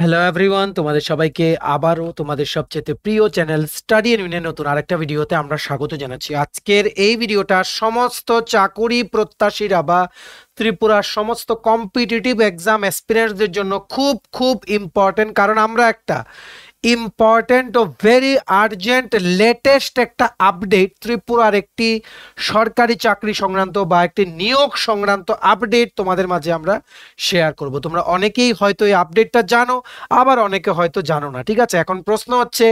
hello everyone তোমাদের সবাইকে আবারও তোমাদের সবচেয়ে প্রিয় চ্যানেল স্টাডি ইউনিয়নের নতুন আরেকটা ভিডিওতে আমরা স্বাগত জানাচ্ছি আজকের এই ভিডিওটা সমস্ত চাকুরি প্রত্যাশীরা বা ত্রিপুরার সমস্ত কম্পিটিটিভ এক্সাম এক্সপিরিয়েন্সদের জন্য খুব খুব ইম্পর্টেন্ট কারণ আমরা একটা ইম্পর্ট্যান্ট ও ভেরি আর্জেন্ট লেটেস্ট একটা আপডেট ত্রিপুরার একটি সরকারি চাকরি সংক্রান্ত বা একটি নিয়োগ সংক্রান্ত আপডেট তোমাদের মাঝে আমরা শেয়ার করব তোমরা অনেকেই হয়তো এই আপডেটটা জানো আবার অনেকে হয়তো জানো না ঠিক আছে এখন প্রশ্ন হচ্ছে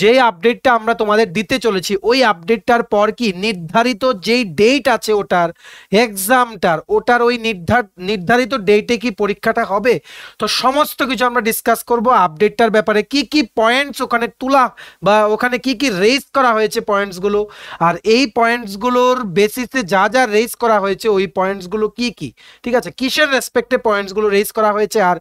যে আপডেটটা আমরা তোমাদের দিতে চলেছি ওই আপডেটটার পর কি নির্ধারিত যেই ডেট আছে ওটার এক্সামটার ওটার ওই নির্ধার নির্ধারিত ডেটে কি পরীক্ষাটা হবে তো সমস্ত কিছু আমরা ডিসকাস করব আপডেটটার ব্যাপারে কি কি পয়েন্টস ওখানে তোলা বা ওখানে কি কি রেস করা হয়েছে পয়েন্টসগুলো আর এই পয়েন্টসগুলোর বেসিসে যা যা রেস করা হয়েছে ওই পয়েন্টসগুলো কি কি ঠিক আছে কিসের রেসপেক্টে পয়েন্টসগুলো রেস করা হয়েছে আর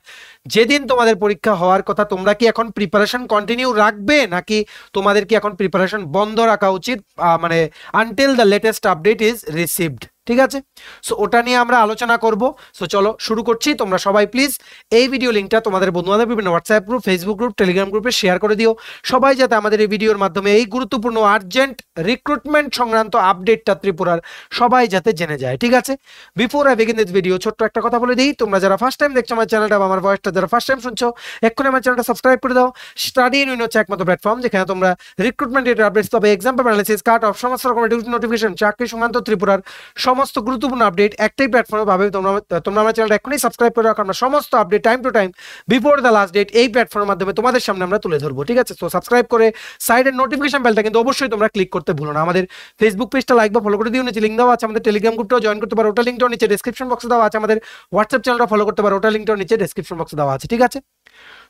যেদিন তোমাদের পরীক্ষা হওয়ার কথা তোমরা কি এখন প্রিপারেশন কন্টিনিউ রাখবে নাকি তোমাদের কি এখন প্রিপারেশন বন্ধ রাখা উচিত মানে until the latest update is received ঠিক আছে সো ওটা নিয়ে আমরা আলোচনা করব সো চলো শুরু করছি তোমরা সবাই প্লিজ এই ভিডিও লিঙ্কটা তোমাদের বন্ধুবান্ধব বিভিন্ন WhatsApp group Facebook group Telegram গ্রুপে শেয়ার করে দিও সবাই যাতে আমাদের এই ভিডিওর মাধ্যমে এই গুরুত্বপূর্ণ আর্জেন্ট রিক্রুটমেন্ট সংক্রান্ত আপডেটটা ত্রিপুরার সবাই যাতে জেনে যায় ঠিক আছে before I begin this video ছোট্ট একটা কথা বলে দিই তোমরা যারা ফার্স্ট টাইম দেখছো আমার চ্যানেলটা আমার ভয়েসটা যারা ফার্স্ট টাইম শুনছো এক্ষুনি আমার চ্যানেলটা সাবস্ক্রাইব করে দাও স্টাডি ইউন হচ্ছে একমাত্র প্ল্যাটফর্ম যেখানে তোমরা রিক্রুটমেন্ট আপডেটস পাবে এক্সাম্পল অ্যানালিসিস কাট অফ সমস্ত রকমের নোটিফিকেশন চাকরি সংক্রান্ত ত্রিপুরার সম সমস্ত গুরুত্বপূর্ণ আপডেট একটাই প্ল্যাটফর্মে পাবে তোমরা তোমরা আমার চ্যানেলটা এখনই সাবস্ক্রাইব করে রাখো আমরা সমস্ত update time to time before the last date এই প্ল্যাটফর্মের মাধ্যমে তোমাদের সামনে আমরা তুলে ধরবো ঠিক আছে তো সাবস্ক্রাইব করে সাইডের নোটিফিকেশন বেলটা কিন্তু অবশ্যই তোমরা ক্লিক করতে ভুলো না আমাদের ফেসবুক পেজটা লাইক বা ফলো করে দিও নিচে লিঙ্ক দেওয়া আছে আমাদের টেলিগ্রাম গ্রুপটাও জয়েন করতে পারো ওটা লিঙ্কটাও নিচে ডিসক্রিপশন বক্সে দেওয়া আছে আমাদের হোয়াটসঅ্যাপ চ্যানেলটা ফলো করতে পারো ওটা লিঙ্কটাও নিচে ডিসক্রিপশন বক্সে দেওয়া আছে ঠিক আছে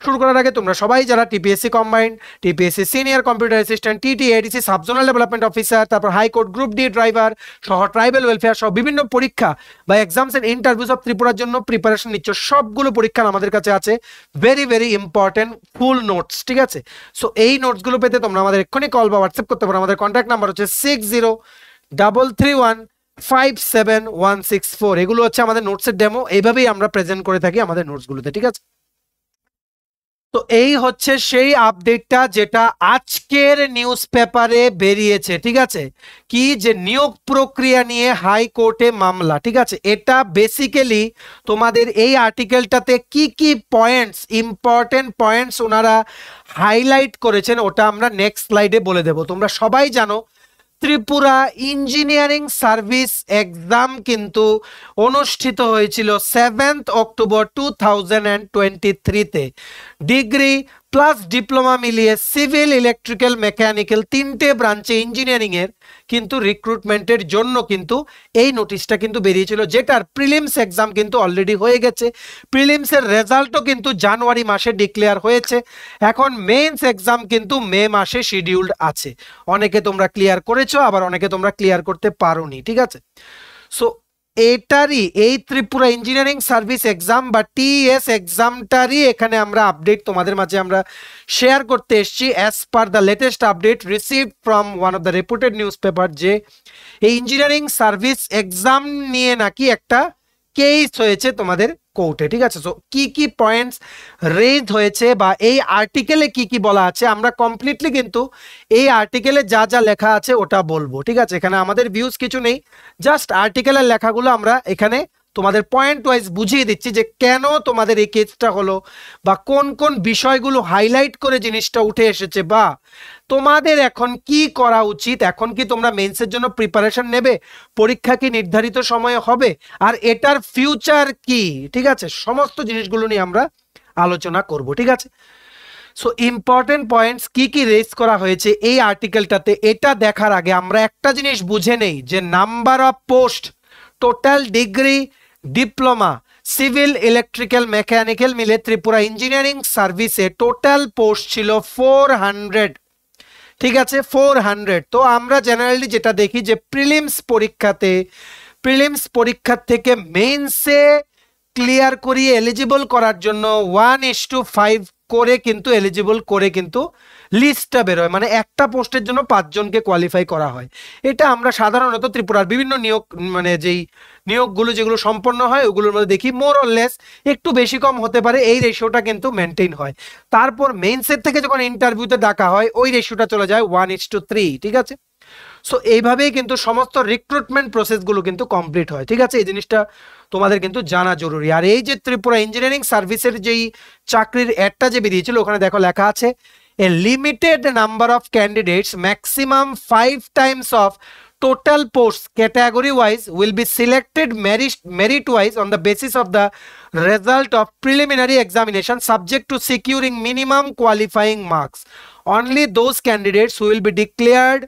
শুরু করার আগে তোমরা সবাই যারা TPSC combined TPSC senior computer assistant TT ADC subzonal development officer তারপর হাইকোর্ট গ্রুপ ডি ড্রাইভার সহ ট্রাইবেল ওয়েলফেয়ার প্রিলিমিনার সহ বিভিন্ন পরীক্ষা বা এক্সামস এন্ড ইন্টারভিউস অফ ত্রিপুরার জন্য প্রিপারেশন নিচ্ছ সবগুলো পরীক্ষা আমাদের কাছে আছে very very important full notes ঠিক আছে সো এই নোটসগুলো পেতে তোমরা আমাদের এক্ষুনি কল বা হোয়াটসঅ্যাপ করতে পারো আমাদের কন্ট্যাক্ট নাম্বার হচ্ছে six zero double three one five seven one six four এগুলো হচ্ছে আমাদের নোটসের ডেমো এইভাবেই আমরা প্রেজেন্ট করে থাকি আমাদের নোটসগুলোতে ঠিক আছে তো এই হচ্ছে সেই আপডেটটা যেটা আজকের নিউজ পেপারে বেরিয়েছে ঠিক আছে কি যে নিয়োগ প্রক্রিয়া নিয়ে হাইকোর্টে মামলা ঠিক আছে এটা বেসিক্যালি তোমাদের এই আর্টিকেলটাতে কি কি পয়েন্টস ইম্পর্টেন্ট পয়েন্টস ওনারা হাইলাইট করেছেন ওটা আমরা নেক্সট স্লাইডে বলে দেব তোমরা সবাই জানো ত্রিপুরা ইঞ্জিনিয়ারিং সার্ভিস এক্সাম কিন্তু অনুষ্ঠিত হয়েছিল seventh October two thousand and twenty থ্রিতে ডিগ্রি প্লাস ডিপ্লোমা মিলিয়ে সিভিল ইলেকট্রিক্যাল মেকানিক্যাল তিনটে ব্রাঞ্চে ইঞ্জিনিয়ারিংয়ের কিন্তু রিক্রুটমেন্টের জন্য কিন্তু এই নোটিশটা কিন্তু বেরিয়েছিল যেটার প্রিলিমস এক্সাম কিন্তু অলরেডি হয়ে গেছে প্রিলিমসের রেজাল্টও কিন্তু জানুয়ারি মাসে ডিক্লেয়ার হয়েছে এখন মেন্স এক্সাম কিন্তু মে মাসে শিডিউলড আছে অনেকে তোমরা ক্লিয়ার করেছো আবার অনেকে তোমরা ক্লিয়ার করতে পারো ঠিক আছে সো এটারই এই ত্রিপুরা ইঞ্জিনিয়ারিং সার্ভিস এক্সাম বা টিএস এক্সামটারই e এখানে আমরা আপডেট তোমাদের মাঝে আমরা শেয়ার করতে এসেছি as per the latest update receive from one of the reputed news paper যে এই ইঞ্জিনিয়ারিং সার্ভিস এক্সাম নিয়ে নাকি একটা কেস হয়েছে তোমাদের কোর্টে ঠিক আছে সো কি কি পয়েন্টস রেজ হয়েছে বা এই আর্টিকেলে কি কি বলা আছে আমরা কমপ্লিটলি কিন্তু এই আর্টিকেলে যা যা লেখা আছে ওটা বলবো ঠিক আছে এখানে আমাদের ভিউজ কিছু নেই জাস্ট আর্টিকেলের লেখাগুলো আমরা এখানে তোমাদের পয়েন্ট ওয়াইজ বুঝিয়ে দিচ্ছি যে কেন তোমাদের এই কেসটা হলো বা কোন কোন বিষয়গুলো হাইলাইট করে জিনিসটা উঠে এসেছে বা তোমাদের এখন কি করা উচিত এখন কি তোমরা মেন্সের জন্য প্রিপারেশন নেবে পরীক্ষা কি নির্ধারিত সময়ে হবে আর এটার ফিউচার কি ঠিক আছে সমস্ত জিনিসগুলো নিয়ে আমরা আলোচনা করব ঠিক আছে সো ইম্পর্টেন্ট পয়েন্টস কি কি রেজ করা হয়েছে এই আর্টিকেলটাতে এটা দেখার আগে আমরা একটা জিনিস বুঝে নেই যে number of post total degree diploma civil electrical mechanical মিলে ত্রিপুরা ইঞ্জিনিয়ারিং সার্ভিসে টোটাল পোস্ট ছিল ফোর হান্ড্রেড ঠিক আছে ফোর হান্ড্রেড তো আমরা জেনারেলি যেটা দেখি যে প্রিলিমস পরীক্ষাতে প্রিলিমস পরীক্ষার থেকে মেইনসে ক্লিয়ার করিয়ে এলিজিবল করার জন্য ওয়ান ইস টু ফাইভ করে কিন্তু এলিজিবল করে কিন্তু লিস্টটা বেরোয় মানে একটা পোস্টের জন্য পাঁচজনকে কোয়ালিফাই করা হয় এটা আমরা সাধারণত ত্রিপুরার বিভিন্ন নিয়োগ মানে যেই নিয়োগগুলো যেগুলো সম্পন্ন হয় ওগুলোর মধ্যে দেখি মোর লেস একটু বেশি কম হতে পারে এই রেশিওটা কিন্তু মেনটেন হয় তারপর সেট থেকে যখন ইন্টারভিউতে ডাকা হয় ওই রেশিওটা চলে যায় ওয়ান ইস টু থ্রি ঠিক আছে সো এইভাবেই কিন্তু সমস্ত রিক্রুটমেন্ট প্রসেসগুলো কিন্তু কমপ্লিট হয় ঠিক আছে এই জিনিসটা তোমাদের কিন্তু জানা জরুরি আর এই যে ত্রিপুরা ইঞ্জিনিয়ারিং সার্ভিসের যেই চাকরির অ্যাডটা যে বেরিয়েছিল ওখানে দেখো লেখা আছে a limited number of candidates maximum five times of total post category wise will be selected merit merit wise on the basis of the result of preliminary examination subject to securing minimum qualifying marks only those candidates will be declared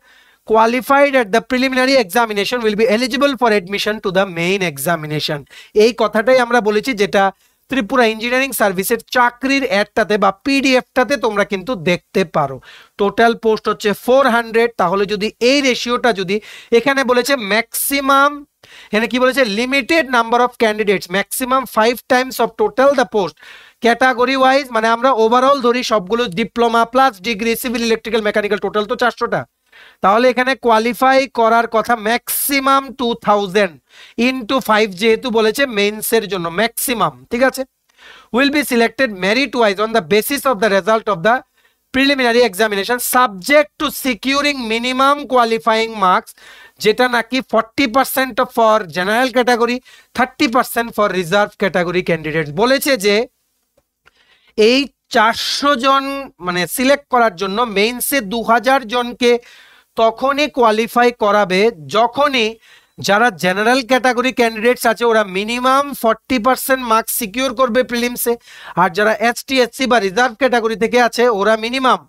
qualified at the preliminary examination will be eligible for admission to the main examination এই কথাটাই আমরা বলেছি যেটা Tripura engineering সার্ভিসের চাকরির অ্যাডটাতে বা পিডিএফটাতে তোমরা কিন্তু দেখতে পারো টোটাল পোস্ট হচ্ছে ফোর হান্ড্রেড তাহলে যদি এই রেশিওটা যদি এখানে বলেছে ম্যাক্সিমাম এখানে কি বলেছে limited number of candidates maximum five times of total the post category wise মানে আমরা ওভারঅল ধরি সবগুলো diploma plus degree civil electrical mechanical total তো চারশোটা তাহলে এখানে কোয়ালিফাই করার কথা maximum two thousand into five যেহেতু বলেছে মেন্সের জন্য ম্যাক্সিমাম ঠিক আছে will be selected merit wise on the basis of the result of the preliminary examination subject to securing minimum qualifying marks যেটা নাকি forty percent for general category thirty percent for reserve category candidate বলেছে যে এই চারশো জন মানে select করার জন্য মেইনসে দু জনকে তখনই কোয়ালিফাই করাবে যখনই যারা জেনারেল ক্যাটাগরি ক্যান্ডিডেটস আছে ওরা minimum forty percent marks secure করবে প্রিলিমসে আর যারা এসটি এসসি বা রিজার্ভ ক্যাটাগরি থেকে আছে ওরা মিনিমাম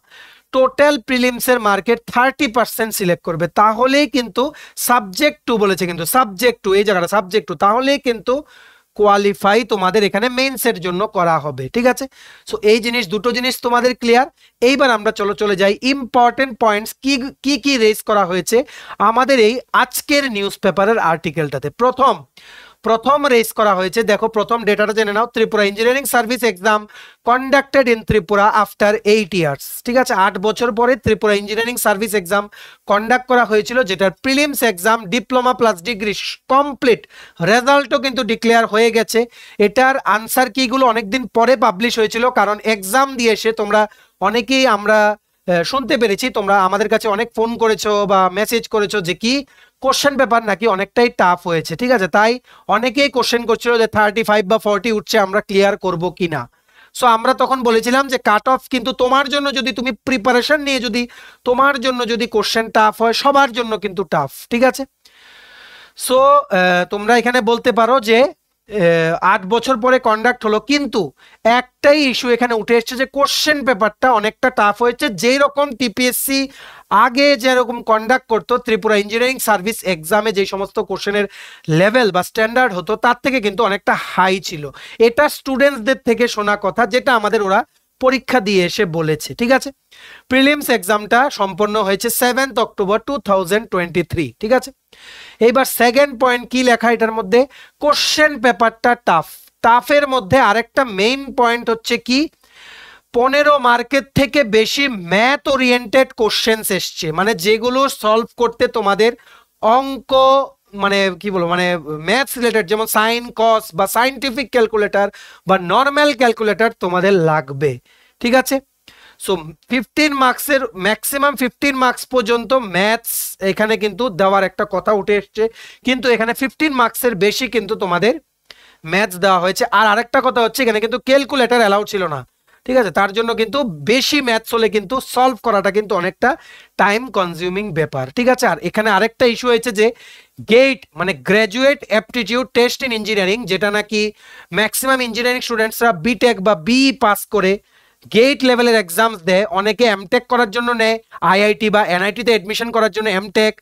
টোটাল প্রিলিমসের মার্কেট থার্টি পার্সেন্ট সিলেক্ট করবে তাহলেই কিন্তু সাবজেক্ট টু বলেছে কিন্তু সাবজেক্ট টু এই জায়গাটা সাবজেক্ট টু তাহলেই কিন্তু কোয়ালিফাই তোমাদের এখানে মেন্সের জন্য করা হবে ঠিক আছে সো এই জিনিস দুটো জিনিস তোমাদের ক্লিয়ার এইবার আমরা চলো চলে যাই ইম্পর্টেন্ট পয়েন্টস কি কি কি রেজ করা হয়েছে আমাদের এই আজকের নিউজ পেপারের আর্টিকেলটাতে প্রথম প্রথম রেস করা হয়েছে দেখো প্রথম ডেটাটা জেনে নাও Tripura engineering service exam conducted in Tripura after eight years ঠিক আছে আট বছর পরে Tripura engineering service exam conduct করা হয়েছিল যেটার prelims exam diploma plus degree complete রেজাল্টও কিন্তু ডিক্লেয়ার হয়ে গেছে এটার আনসার কিগুলো অনেকদিন পরে পাবলিশ হয়েছিল কারণ এক্সাম দিয়ে এসে তোমরা অনেকেই আমরা শুনতে পেরেছি তোমরা আমাদের কাছে অনেক ফোন করেছো বা মেসেজ করেছো যে কি কোশ্চেন পেপার নাকি অনেকটাই টাফ হয়েছে ঠিক আছে তাই অনেকেই কোশ্চেন করছিল যে থার্টি ফাইভ বা ফর্টি উঠছে আমরা ক্লিয়ার করব কি না সো আমরা তখন বলেছিলাম যে কাট অফ কিন্তু তোমার জন্য যদি তুমি প্রিপারেশন নিয়ে যদি তোমার জন্য যদি কোশ্চেন টাফ হয় সবার জন্য কিন্তু টাফ ঠিক আছে সো তোমরা এখানে বলতে পারো যে আট বছর পরে কন্ডাক্ট হলো কিন্তু একটাই ইস্যু এখানে উঠে এসছে যে কোশ্চেন পেপারটা অনেকটা টাফ হয়েছে যেই রকম টিপিএসসি আগে যেরকম কন্ডাক্ট করতো ত্রিপুরা ইঞ্জিনিয়ারিং সার্ভিস এক্সামে যে সমস্ত কোশ্চেনের লেভেল বা স্ট্যান্ডার্ড হতো তার থেকে কিন্তু অনেকটা হাই ছিল এটা স্টুডেন্টসদের থেকে শোনা কথা যেটা আমাদের ওরা পরীক্ষা দিয়ে এসে বলেছে ঠিক আছে প্রিলিমস এক্সামটা সম্পন্ন হয়েছে সেভেন্থ অক্টোবর টু ঠিক আছে এইবার সেকেন্ড পয়েন্ট কি লেখা এটার মধ্যে কোশ্চেন পেপারটা টাফ টাফের মধ্যে আরেকটা মেইন পয়েন্ট হচ্ছে কি পনেরো মার্কের থেকে বেশি ম্যাথ ওরিয়েন্টেড কোশ্চেন্স এসছে মানে যেগুলো সলভ করতে তোমাদের অঙ্ক মানে কি বলবো মানে ম্যাথস রিলেটেড যেমন সাইন কস বা সাইন্টিফিক ক্যালকুলেটার বা নর্ম্যাল ক্যালকুলেটার তোমাদের লাগবে ঠিক আছে সো ফিফটিন মার্কসের ম্যাক্সিমাম ফিফটিন মার্কস পর্যন্ত ম্যাথস এখানে কিন্তু দেওয়ার একটা কথা উঠে এসছে কিন্তু এখানে ফিফটিন মার্কসের বেশি কিন্তু তোমাদের ম্যাথস দেওয়া হয়েছে আর আরেকটা কথা হচ্ছে এখানে কিন্তু ক্যালকুলেটার অ্যালাউ ছিল না ঠিক আছে তার জন্য কিন্তু বেশি ম্যাথস হলে কিন্তু সলভ করাটা কিন্তু অনেকটা টাইম কনজিউমিং ব্যাপার ঠিক আছে আর এখানে আরেকটা ইস্যু হয়েছে যে গেট মানে graduate aptitude test in engineering যেটা নাকি ম্যাক্সিমাম ইঞ্জিনিয়ারিং স্টুডেন্টসরা বিটেক বা বি পাস e করে গেট লেভেলের এক্সামস দেয় অনেকে এমটেক করার জন্য নেয় আইআইটি বা এনআইটিতে অ্যাডমিশন করার জন্য এমটেক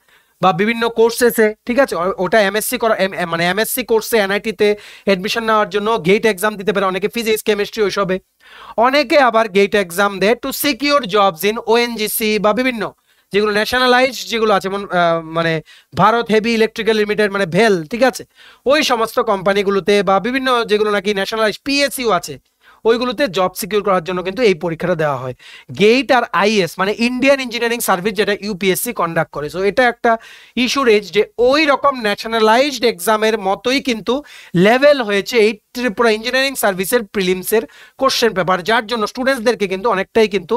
বা বিভিন্ন কোর্সেসে ঠিক আছে ওটা এমএসসি করা মানে এমএসসি কোর্সে এনআইটিতে অ্যাডমিশন নেওয়ার জন্য গেট এক্সাম দিতে পারে অনেকে ফিজিক্স কেমিস্ট্রি ওইসবে অনেকে আবার গেট এক্সাম দেয় to secure jobs in ONGC বা বিভিন্ন যেগুলো ন্যাশনালাইজ যেগুলো আছে যেমন মানে ভারত হেভি ইলেকট্রিক্যাল লিমিটেড মানে ভেল ঠিক আছে ওই সমস্ত কোম্পানিগুলোতে বা বিভিন্ন যেগুলো নাকি ন্যাশনালাইজ পিএসইউ আছে ওইগুলোতে জব সিকিউর করার জন্য কিন্তু এই পরীক্ষাটা দেওয়া হয় গেইট আর আইএস মানে ইন্ডিয়ান ইঞ্জিনিয়ারিং সার্ভিস যেটা ইউপিএসসি কন্ডাক্ট করে সো এটা একটা ইস্যু রেজ যে ওই রকম ন্যাশনালাইজড এক্সামের মতোই কিন্তু লেভেল হয়েছে এই ত্রিপুরা ইঞ্জিনিয়ারিং সার্ভিসের প্রিলিমসের কোশ্চেন পেপার যার জন্য স্টুডেন্টসদেরকে কিন্তু অনেকটাই কিন্তু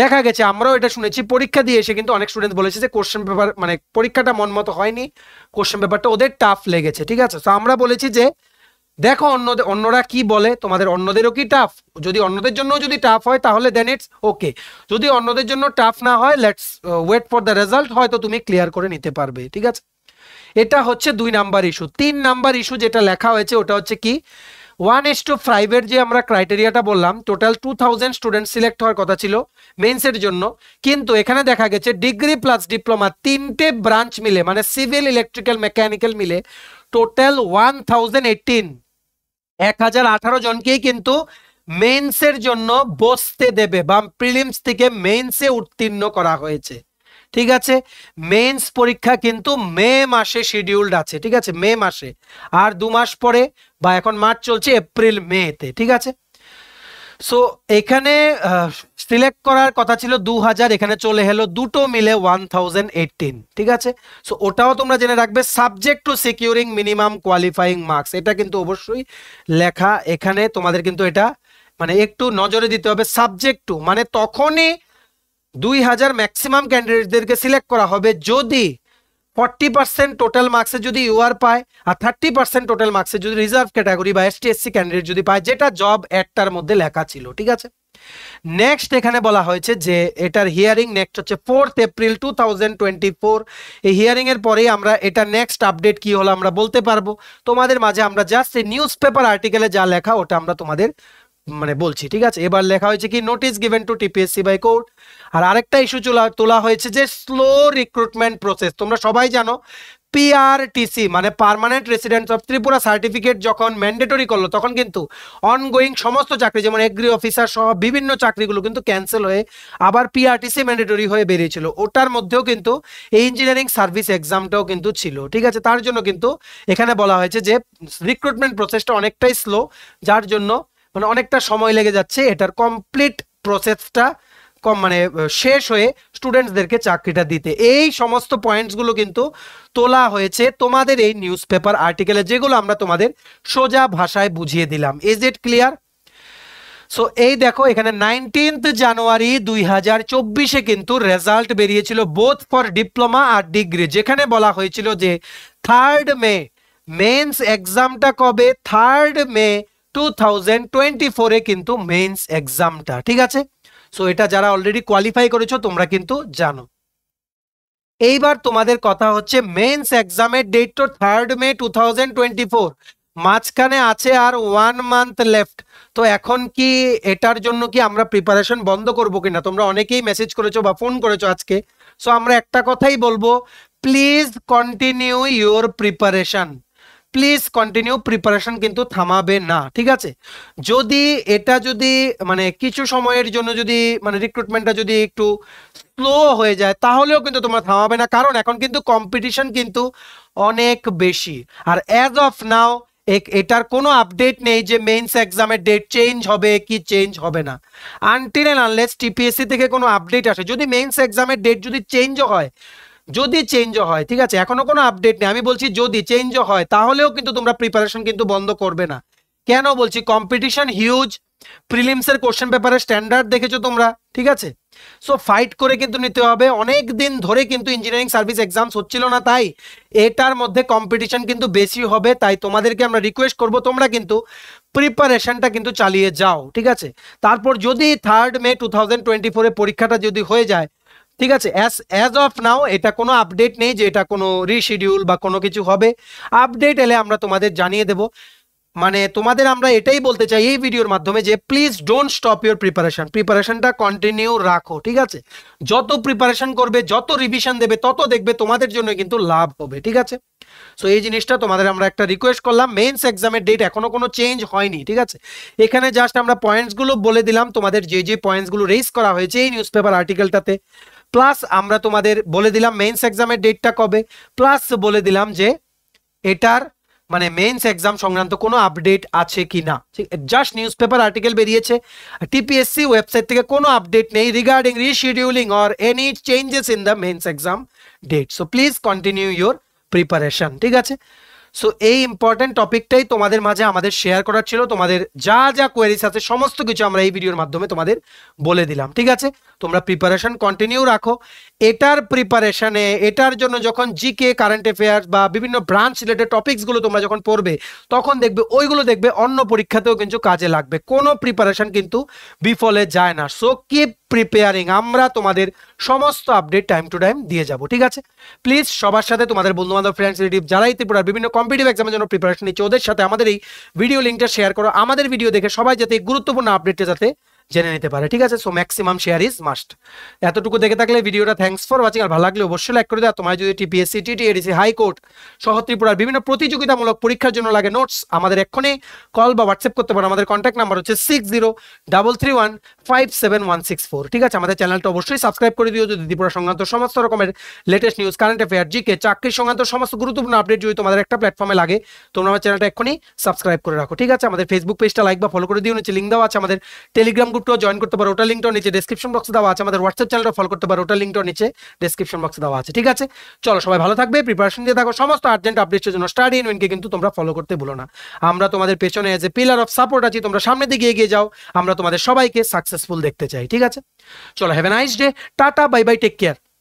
দেখা গেছে আমরাও এটা শুনেছি পরীক্ষা দিয়ে এসে কিন্তু অনেক স্টুডেন্ট বলেছে যে কোশ্চেন পেপার মানে পরীক্ষাটা মন মতো হয়নি কোশ্চেন পেপারটা ওদের টাফ লেগেছে ঠিক আছে তো আমরা বলেছি যে দেখো অন্যদের অন্যরা কি বলে তোমাদের অন্যদেরও কি টাফ যদি অন্যদের জন্য যদি টাফ হয় তাহলে দেন ইটস ওকে যদি অন্যদের জন্য টাফ না হয় let's wait for the result হয়তো তুমি ক্লিয়ার করে নিতে পারবে ঠিক আছে এটা হচ্ছে দুই নাম্বার ইস্যু তিন নাম্বার ইস্যু যেটা লেখা হয়েছে ওটা হচ্ছে কি ওয়ান এস টু ফাইভের যে আমরা ক্রাইটেরিয়াটা বললাম total two thousand student select হওয়ার কথা ছিল মেন্সের জন্য কিন্তু এখানে দেখা গেছে ডিগ্রি প্লাস ডিপ্লোমা তিনটে ব্রাঞ্চ মিলে মানে সিভিল ইলেকট্রিক্যাল মেকানিক্যাল মিলে টোটাল ওয়ান থাউজেন্ড এইটিন এক হাজার আঠারো জনকেই কিন্তু মেন্সের জন্য বসতে দেবে বা প্রিলিমস থেকে মেন্সে উত্তীর্ণ করা হয়েছে ঠিক আছে মেন্স পরীক্ষা কিন্তু মে মাসে শিডিউলড আছে ঠিক আছে মে মাসে আর দু মাস পরে বা এখন মার্চ চলছে এপ্রিল মেতে ঠিক আছে সো এখানে সিলেক্ট করার কথা ছিল দু হাজার এখানে চলে এলো দুটো মিলে ওয়ান ঠিক আছে সো ওটাও তোমরা জেনে রাখবে subject to securing minimum qualifying marks এটা কিন্তু অবশ্যই লেখা এখানে তোমাদের কিন্তু এটা মানে একটু নজরে দিতে হবে সাবজেক্ট টু মানে তখনই দুই হাজার ম্যাক্সিমাম ক্যান্ডিডেটদেরকে সিলেক্ট করা হবে যদি ফর্টি পার্সেন্ট টোটাল মার্কসে যদি ইউআর পায় আর থার্টি পার্সেন্ট টোটাল মার্কসে যদি রিজার্ভ ক্যাটাগরি বা এসটি এসসি ক্যান্ডিডেট যদি পায় যেটা জব একটার মধ্যে লেখা ছিল ঠিক আছে নেক্সট এখানে বলা হয়েছে যে এটার হিয়ারিং নেক্সট হচ্ছে fourth April two thousand twenty four এই হিয়ারিংয়ের পরেই আমরা এটা নেক্সট আপডেট কি হলো আমরা বলতে পারবো তোমাদের মাঝে আমরা জাস্ট এই নিউজ পেপার আর্টিকেলে যা লেখা ওটা আমরা তোমাদের মানে বলছি ঠিক আছে এবার লেখা হয়েছে কি notice given to TPSC by court আর আরেকটা ইস্যু তোলা তোলা হয়েছে যে স্লো রিক্রুটমেন্ট প্রসেস তোমরা সবাই জানো পিআরটিসি মানে permanent resident of Tripura certificate যখন ম্যান্ডেটরি করলো তখন কিন্তু অনগোয়িং সমস্ত চাকরি যেমন এগ্রি অফিসার সহ বিভিন্ন চাকরিগুলো কিন্তু ক্যান্সেল হয়ে আবার পিআরটিসি ম্যান্ডেটরি হয়ে বেরিয়েছিল ওটার মধ্যেও কিন্তু এই ইঞ্জিনিয়ারিং সার্ভিস এক্সামটাও কিন্তু ছিল ঠিক আছে তার জন্য কিন্তু এখানে বলা হয়েছে যে রিক্রুটমেন্ট প্রসেসটা অনেকটাই স্লো যার জন্য মানে অনেকটা সময় লেগে যাচ্ছে এটার কমপ্লিট প্রসেসটা কম মানে শেষ হয়ে স্টুডেন্টসদেরকে চাকরিটা দিতে এই সমস্ত পয়েন্টসগুলো কিন্তু তোলা হয়েছে তোমাদের এই নিউজ পেপার আর্টিকেলে যেগুলো আমরা তোমাদের সোজা ভাষায় বুঝিয়ে দিলাম ইজ ইট ক্লিয়ার সো এই দেখো এখানে নাইনটিন্থ জানুয়ারি দুই হাজার চব্বিশে কিন্তু রেজাল্ট বেরিয়েছিল বোথ ফর ডিপ্লোমা আর ডিগ্রি যেখানে বলা হয়েছিল যে থার্ড মে মেন্স এক্সামটা কবে third May two thousand twenty ফোরে কিন্তু মেন্স এক্সামটা ঠিক আছে সো এটা যারা অলরেডি কোয়ালিফাই করেছো তোমরা কিন্তু জানো এইবার তোমাদের কথা হচ্ছে মেন্স এক্সামের ডেট তো থার্ড মে টু মাঝখানে আছে আর ওয়ান মান্থ লেফট তো এখন কি এটার জন্য কি আমরা প্রিপারেশন বন্ধ করবো কিনা তোমরা অনেকেই মেসেজ করেছো বা ফোন করেছো আজকে সো আমরা একটা কথাই বলবো please continue your preparation please continue preparation কিন্তু থামাবে না ঠিক আছে যদি এটা যদি মানে কিছু সময়ের জন্য যদি মানে রিক্রুটমেন্টটা যদি একটু স্লো হয়ে যায় তাহলেও কিন্তু তোমরা থামাবে না কারণ এখন কিন্তু কম্পিটিশন কিন্তু অনেক বেশি আর অ্যাজ অফ নাও এটার কোনো আপডেট নেই যে মেইনস এক্সামের ডেট চেঞ্জ হবে কি চেঞ্জ হবে না আনটিল অ্যান্ড আনলেস টিপিএসসি থেকে কোনো আপডেট আসে যদি মেইনস এক্সামের ডেট যদি চেঞ্জও হয় যদি চেঞ্জও হয় ঠিক আছে এখনও কোনো আপডেট নেই আমি বলছি যদি চেঞ্জও হয় তাহলেও কিন্তু তোমরা প্রিপারেশন কিন্তু বন্ধ করবে না কেন বলছি কম্পিটিশন হিউজ প্রিলিমসের কোশ্চেন পেপারের স্ট্যান্ডার্ড দেখেছো তোমরা ঠিক আছে সো ফাইট করে কিন্তু নিতে হবে অনেক দিন ধরে কিন্তু ইঞ্জিনিয়ারিং সার্ভিস এক্সামস হচ্ছিল না তাই এটার মধ্যে কম্পিটিশন কিন্তু বেশি হবে তাই তোমাদেরকে আমরা রিকোয়েস্ট করব তোমরা কিন্তু প্রিপারেশনটা কিন্তু চালিয়ে যাও ঠিক আছে তারপর যদি third May two thousand twenty ফোরে পরীক্ষাটা যদি হয়ে যায় ঠিক আছে অ্যাজ অ্যাজ অফ নাও এটা কোনো আপডেট নেই যে এটা কোনো রিশিডিউল বা কোনো কিছু হবে আপডেট এলে আমরা তোমাদের জানিয়ে দেব মানে তোমাদের আমরা এটাই বলতে চাই এই ভিডিওর মাধ্যমে যে please don't stop your preparation প্রিপারেশনটা কন্টিনিউ রাখো ঠিক আছে যত প্রিপারেশন করবে যত রিভিশন দেবে তত দেখবে তোমাদের জন্য কিন্তু লাভ হবে ঠিক আছে সো এই জিনিসটা তোমাদের আমরা একটা রিকোয়েস্ট করলাম মেন্স এক্সামের ডেট এখনো কোনো চেঞ্জ হয়নি ঠিক আছে এখানে জাস্ট আমরা পয়েন্টসগুলো বলে দিলাম তোমাদের যে যে পয়েন্টসগুলো রেজ করা হয়েছে এই নিউজ পেপার আর্টিকেলটাতে প্লাস আমরা তোমাদের বলে দিলাম মেন্স এক্সামের ডেটটা কবে প্লাস বলে দিলাম যে এটার মানে মেন্স এক্সাম সংক্রান্ত কোনো আপডেট আছে কি না জাস্ট নিউজ পেপার আর্টিকেল বেরিয়েছে টিপিএসসি ওয়েবসাইট থেকে কোনো আপডেট নেই regarding rescheduling or any changes in the mains exam date so please continue your preparation ঠিক আছে সো এই ইম্পর্ট্যান্ট টপিকটাই তোমাদের মাঝে আমাদের শেয়ার করার ছিল তোমাদের যা যা কোয়েরিস আছে সমস্ত কিছু আমরা এই ভিডিওর মাধ্যমে তোমাদের বলে দিলাম ঠিক আছে তোমরা প্রিপারেশন কন্টিনিউ রাখো এটার প্রিপারেশানে এটার জন্য যখন জিকে কারেন্ট অ্যাফেয়ার্স বা বিভিন্ন ব্রাঞ্চ রিলেটেড টপিকসগুলো তোমরা যখন পড়বে তখন দেখবে ওইগুলো দেখবে অন্য পরীক্ষাতেও কিন্তু কাজে লাগবে কোনো প্রিপারেশন কিন্তু বিফলে যায় না সো কিপ প্রিপেয়ারিং আমরা তোমাদের সমস্ত আপডেট টাইম টু টাইম দিয়ে যাব ঠিক আছে প্লিজ সবার সাথে তোমাদের বন্ধুবান্ধব ফ্রেন্ডস রিলেটিভ যারাই ত্রিপুরার বিভিন্ন কম্পিটিভ এক্সামের জন্য প্রিপারেশন নিচ্ছে ওদের সাথে আমাদের এই ভিডিও লিঙ্কটা শেয়ার করো আমাদের ভিডিও দেখে সবাই যাতে গুরুত্বপূর্ণ আপডেটটা যাতে জেনে নিতে পারে ঠিক আছে so maximum share is must এতটুকু দেখে থাকলে ভিডিওটা থ্যাংকস ফর ওয়াচিং আর ভালো লাগলে অবশ্যই লাইক করে দেওয়া তোমার যদি টিপিএসসি এডিসি হাইকোর্ট সহ ত্রিপুরার বিভিন্ন প্রতিযোগিতামূলক পরীক্ষার জন্য লাগে নোটস আমাদের এক্ষুনি কল বা হোয়াটসঅ্যাপ করতে পারো আমাদের কন্ট্যাক্ট নাম্বার হচ্ছে six zero double three one five seven one six four ঠিক আছে আমাদের চ্যানেলটা অবশ্যই সাবস্ক্রাইব করে দিও যদি ত্রিপুরা সংক্রান্ত সমস্ত রকমের latest news current affair GK চাকরি সংক্রান্ত সমস্ত গুরুত্বপূর্ণ আপডেট যদি তোমাদের একটা প্ল্যাটফর্মে লাগে তোমরা আমার চ্যানেলটা এক্ষুনি সাবস্ক্রাইব করে রাখো ঠিক আছে আমাদের ফেসবুক পেজটা লাইক বা ফলো করে দিও নিচ্ছে লিঙ্ক দেওয়া আছে আমাদের টেলিগ্রাম গ্রুপ গ্রুপটাও জয়েন করতে পারো ওটা লিঙ্কটাও নিচে ডিসক্রিপশন বক্সে দেওয়া আছে আমাদের হোয়াটসঅ্যাপ চ্যানেলটা ফলো করতে পারো ওটা লিঙ্কটাও নিচে ডেসক্রিপশন বক্সে দেওয়া আছে ঠিক আছে চলো সবাই ভালো থাকবে প্রিপারেশন দিয়ে থাকো সমস্ত আর্জেন্ট আপডেটের জন্য স্টাডি ইনভেন্টকে কিন্তু তোমরা ফলো করতে ভুলো না আমরা তোমাদের পেছনে as a pillar of support আছি তোমরা সামনে দিকে এগিয়ে যাও আমরা তোমাদের সবাইকে সাকসেসফুল দেখতে চাই ঠিক আছে চলো have a nice day tata bye bye take care